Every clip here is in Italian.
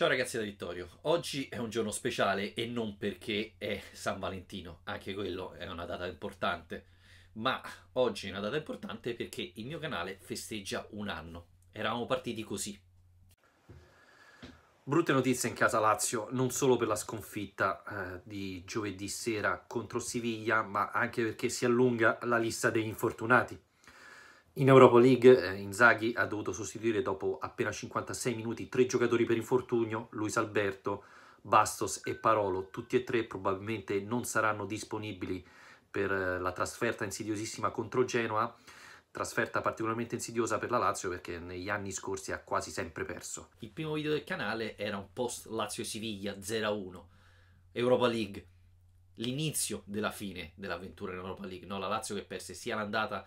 Ciao ragazzi da Vittorio, oggi è un giorno speciale e non perché è San Valentino, anche quello è una data importante, ma oggi è una data importante perché il mio canale festeggia un anno, eravamo partiti così. Brutte notizie in casa Lazio, non solo per la sconfitta eh, di giovedì sera contro Siviglia, ma anche perché si allunga la lista degli infortunati. In Europa League eh, Inzaghi ha dovuto sostituire dopo appena 56 minuti tre giocatori per infortunio, Luis Alberto, Bastos e Parolo, tutti e tre probabilmente non saranno disponibili per eh, la trasferta insidiosissima contro Genoa, trasferta particolarmente insidiosa per la Lazio perché negli anni scorsi ha quasi sempre perso. Il primo video del canale era un post Lazio-Siviglia 0-1, Europa League, l'inizio della fine dell'avventura in Europa League, no? la Lazio che perse sia l'andata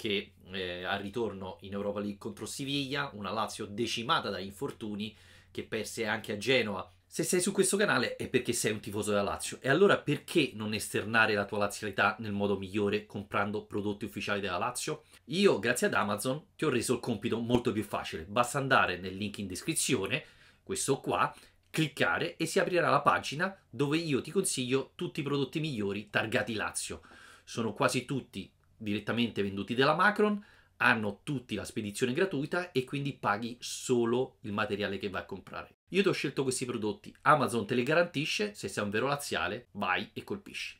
che eh, al ritorno in Europa League contro Siviglia, una Lazio decimata da infortuni che perse anche a Genova. Se sei su questo canale è perché sei un tifoso della Lazio e allora perché non esternare la tua lazialità nel modo migliore comprando prodotti ufficiali della Lazio? Io, grazie ad Amazon, ti ho reso il compito molto più facile. Basta andare nel link in descrizione, questo qua, cliccare e si aprirà la pagina dove io ti consiglio tutti i prodotti migliori targati Lazio. Sono quasi tutti direttamente venduti dalla Macron, hanno tutti la spedizione gratuita e quindi paghi solo il materiale che vai a comprare. Io ti ho scelto questi prodotti, Amazon te li garantisce, se sei un vero laziale vai e colpisci.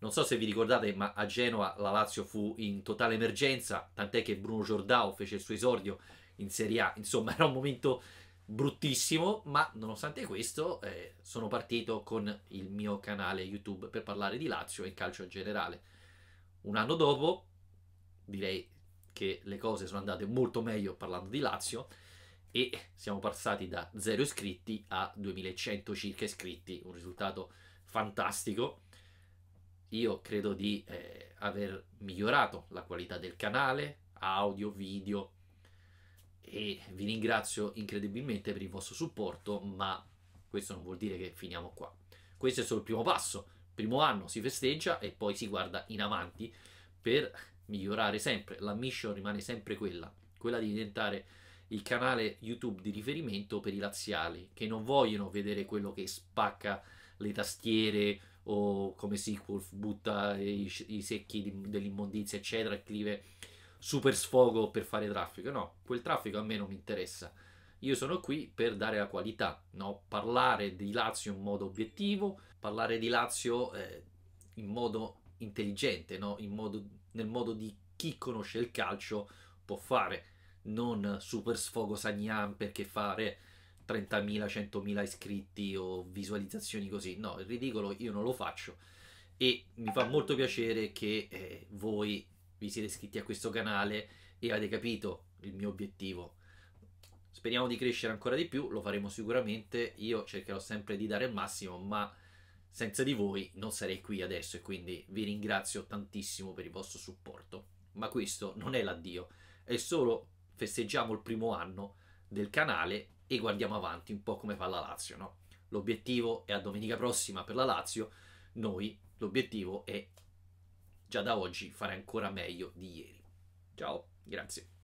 Non so se vi ricordate, ma a Genova la Lazio fu in totale emergenza, tant'è che Bruno Giordao fece il suo esordio in Serie A, insomma era un momento bruttissimo, ma nonostante questo eh, sono partito con il mio canale YouTube per parlare di Lazio e calcio in generale un anno dopo, direi che le cose sono andate molto meglio parlando di Lazio e siamo passati da 0 iscritti a 2100 circa iscritti, un risultato fantastico. Io credo di eh, aver migliorato la qualità del canale, audio, video e vi ringrazio incredibilmente per il vostro supporto, ma questo non vuol dire che finiamo qua. Questo è solo il primo passo primo anno si festeggia e poi si guarda in avanti per migliorare sempre. La mission rimane sempre quella, quella di diventare il canale YouTube di riferimento per i laziali che non vogliono vedere quello che spacca le tastiere o come Sequel butta i, i secchi di, dell'immondizia eccetera e scrive super sfogo per fare traffico no, quel traffico a me non mi interessa io sono qui per dare la qualità, no? parlare di Lazio in modo obiettivo, parlare di Lazio eh, in modo intelligente, no? in modo, nel modo di chi conosce il calcio può fare, non super sfogo Sagnan perché fare 30.000, 100.000 iscritti o visualizzazioni così. No, il ridicolo io non lo faccio e mi fa molto piacere che eh, voi vi siete iscritti a questo canale e avete capito il mio obiettivo Speriamo di crescere ancora di più, lo faremo sicuramente. Io cercherò sempre di dare il massimo, ma senza di voi non sarei qui adesso e quindi vi ringrazio tantissimo per il vostro supporto. Ma questo non è l'addio, è solo festeggiamo il primo anno del canale e guardiamo avanti un po' come fa la Lazio, no? L'obiettivo è a domenica prossima per la Lazio, noi l'obiettivo è già da oggi fare ancora meglio di ieri. Ciao, grazie.